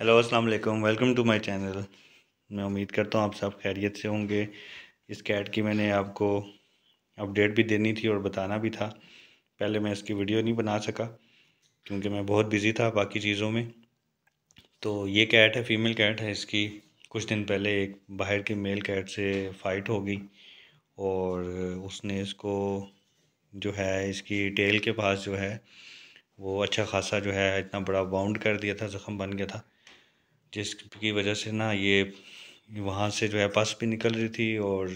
hello अस्सलाम वालेकुम welcome to my channel मैं उम्मीद करता हूँ आप सब खैरियत से होंगे इस कैट की मैंने आपको अपडेट भी देनी थी और बताना भी था पहले मैं इसकी वीडियो नहीं बना सका क्योंकि मैं बहुत बिज़ी था बाकी चीज़ों में तो ये कैट है फीमेल कैट है इसकी कुछ दिन पहले एक बाहर के मेल कैट से फ़ाइट हो गई और उसने इसको जो है इसकी टेल के पास जो है वो अच्छा खासा जो है इतना बड़ा बाउंड कर दिया था ज़ख़म बन गया था जिसकी वजह से ना ये वहाँ से जो है पस भी निकल रही थी और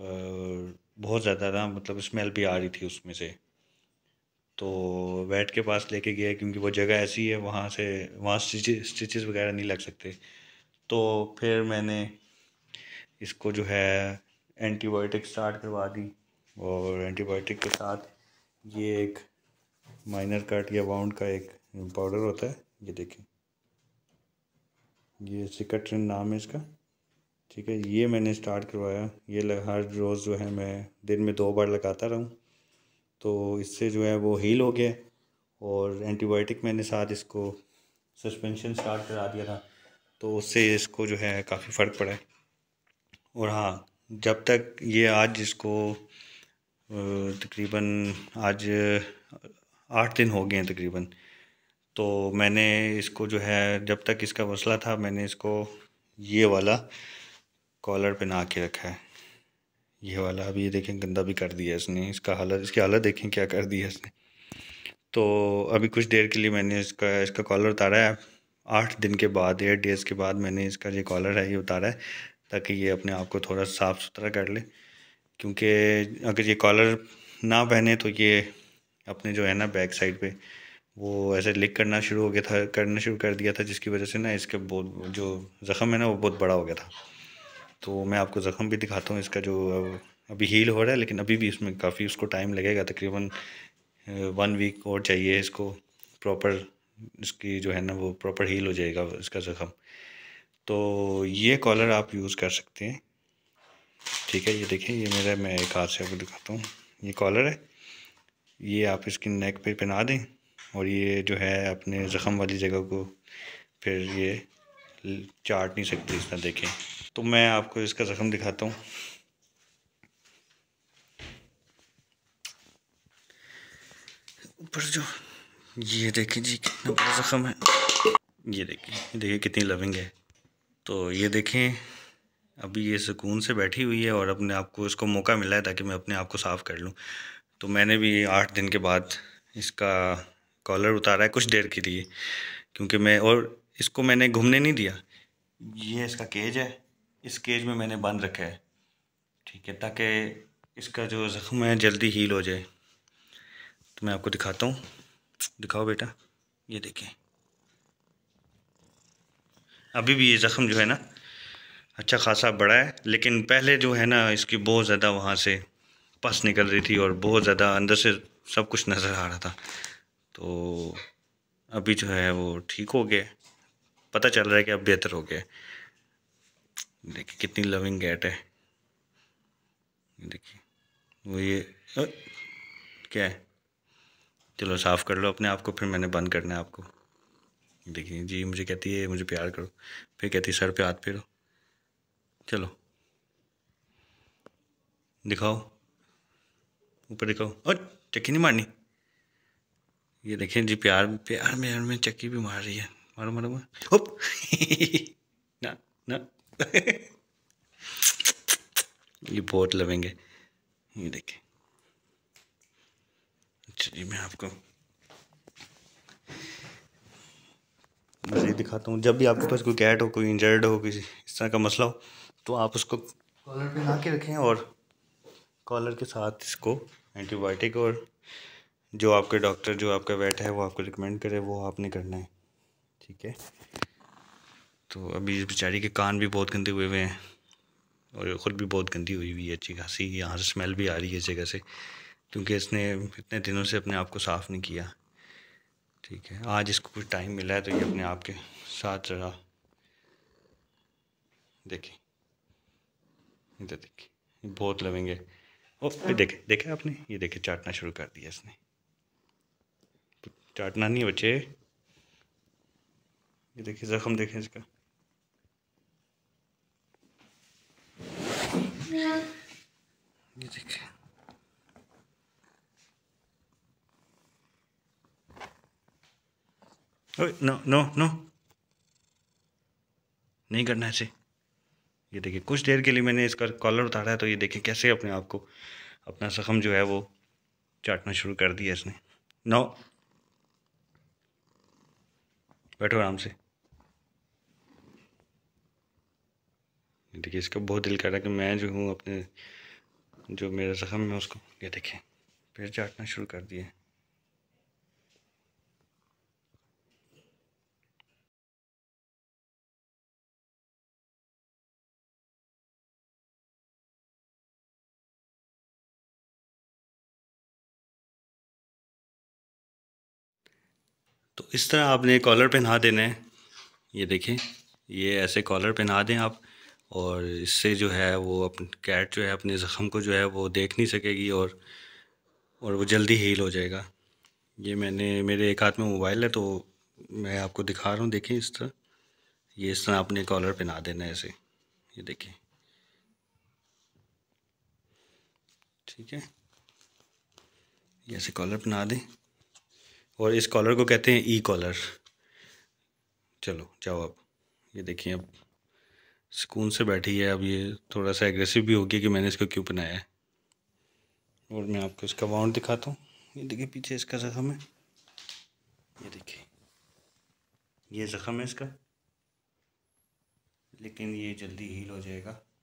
बहुत ज़्यादा ना मतलब स्मेल भी आ रही थी उसमें से तो वेट के पास लेके गया क्योंकि वो जगह ऐसी है वहाँ से वहाँ स्टिचेस वगैरह नहीं लग सकते तो फिर मैंने इसको जो है एंटीबायोटिक स्टार्ट करवा दी और एंटीबायोटिक के साथ ये एक माइनर कट या वाउंड का एक पाउडर होता है ये देखें ये सिकट ट्रेंड नाम है इसका ठीक है ये मैंने स्टार्ट करवाया ये हर रोज़ जो है मैं दिन में दो बार लगाता रहूँ तो इससे जो है वो हील हो गया और एंटीबायोटिक मैंने साथ इसको सस्पेंशन स्टार्ट करा दिया था तो उससे इसको जो है काफ़ी फ़र्क पड़ा और हाँ जब तक ये आज इसको तकरीबन आज आठ दिन हो गए हैं तकरीबन तो मैंने इसको जो है जब तक इसका मसला था मैंने इसको ये वाला कॉलर पे ना के रखा है ये वाला अभी ये देखें गंदा भी कर दिया इसने इसका हालत इसकी हालत देखें क्या कर दिया इसने तो अभी कुछ देर के लिए मैंने इसका इसका कॉलर उतारा है आठ दिन के बाद एट डेज़ के बाद मैंने इसका जो कॉलर है ये उतारा है ताकि ये अपने आप को थोड़ा साफ़ सुथरा कर ले क्योंकि अगर ये कॉलर ना पहने तो ये अपने जो है ना बैक साइड पर वो ऐसे लिक करना शुरू हो गया था करना शुरू कर दिया था जिसकी वजह से ना इसके बहुत जो ज़ख़म है ना वो बहुत बड़ा हो गया था तो मैं आपको ज़ख़म भी दिखाता हूँ इसका जो अभी हील हो रहा है लेकिन अभी भी इसमें काफ़ी उसको टाइम लगेगा तकरीबन वन वीक और चाहिए इसको प्रॉपर इसकी जो है ना वो प्रॉपर हील हो जाएगा इसका ज़ख़म तो ये कॉलर आप यूज़ कर सकते हैं ठीक है ये देखिए ये मेरा मैं एक हाथ से आपको दिखाता हूँ ये कॉलर है ये आप इसकी नेक पे पहना दें और ये जो है अपने ज़ख़म वाली जगह को फिर ये चाट नहीं सकती इस तरह देखें तो मैं आपको इसका ज़ख़म दिखाता हूँ ऊपर जो ये देखें जी कितना बड़ा ज़ख़म है ये देखें देखिए कितनी लविंग है तो ये देखें अभी ये सुकून से बैठी हुई है और अपने आप को इसको मौका मिला है ताकि मैं अपने आप को साफ़ कर लूँ तो मैंने भी आठ दिन के बाद इसका कॉलर उतारा है कुछ देर के लिए क्योंकि मैं और इसको मैंने घूमने नहीं दिया ये इसका केज है इस केज में मैंने बंद रखा है ठीक है ताकि इसका जो ज़ख्म है जल्दी हील हो जाए तो मैं आपको दिखाता हूँ दिखाओ बेटा ये देखें अभी भी ये ज़ख्म जो है ना अच्छा खासा बड़ा है लेकिन पहले जो है ना इसकी बहुत ज़्यादा वहाँ से पस निकल रही थी और बहुत ज़्यादा अंदर से सब कुछ नज़र आ रहा था तो अभी जो है वो ठीक हो गए पता चल रहा है कि अब बेहतर हो गए देखिए कितनी लविंग गैट है देखिए वो ये आ, क्या है चलो साफ़ कर लो अपने आप को फिर मैंने बंद करना है आपको देखिए जी मुझे कहती है मुझे प्यार करो फिर कहती है सर पे हाथ फेरो चलो दिखाओ ऊपर दिखाओ और चक्की नहीं मारनी ये देखें जी प्यार प्यार में में चक्की भी मार रही है मारो मारो मारो ना ना ये बहुत लवेंगे ये देखें चलिए अच्छा मैं आपको मजीद दिखाता हूँ जब भी आपके पास कोई कैट हो कोई इंजर्ड हो किसी इस तरह का मसला हो तो आप उसको कॉलर पे ला के रखें और कॉलर के साथ इसको एंटीबायोटिक और जो आपके डॉक्टर जो आपका वेट है वो आपको रिकमेंड करे वो आपने करना है ठीक है तो अभी इस बेचारी के कान भी बहुत गंदे हुए हुए हैं और ख़ुद भी बहुत गंदी हुई हुई है अच्छी खासी यहाँ से स्मेल भी आ रही है इस जगह से क्योंकि इसने इतने दिनों से अपने आप को साफ़ नहीं किया ठीक है आज इसको कुछ टाइम मिला है तो ये अपने आप के साथ रहा देखिए इधर देखिए बहुत लवेंगे ओ देखे देखे आपने ये देखे चाटना शुरू कर दिया इसने चाटना नहीं बच्चे ये देखिए ज़ख्म देखें इसका ये देखिए नो नो नो नहीं करना ऐसे ये देखिए कुछ देर के लिए मैंने इसका कॉलर उतारा है तो ये देखिए कैसे अपने आप को अपना जख्म जो है वो चाटना शुरू कर दिया इसने नो बैठो आराम से देखिए इसका बहुत दिल कर रहा है कि मैं जो हूँ अपने जो मेरा ज़ख्म है उसको ये देखें फिर चाटना शुरू कर दिए तो इस तरह आपने कॉलर पहना देना है ये देखें ये ऐसे कॉलर पहना दें आप और इससे जो है वो अपने कैट जो है अपने ज़ख़म को जो है वो देख नहीं सकेगी और और वो जल्दी हील हो जाएगा ये मैंने मेरे एक हाथ में मोबाइल है तो मैं आपको दिखा रहा हूँ देखें इस तरह ये इस तरह आपने कॉलर पहना देना है ऐसे ये देखें ठीक है ये ऐसे कॉलर पहना दें और इस कॉलर को कहते हैं ई कॉलर चलो जाओ आप ये देखिए अब सुकून से बैठी है अब ये थोड़ा सा एग्रेसिव भी हो गया कि मैंने इसको क्यों बनाया है और मैं आपको इसका वाउंड दिखाता हूँ ये देखिए पीछे इसका ज़ख्म है ये देखिए ये ज़ख्म है इसका लेकिन ये जल्दी हील हो जाएगा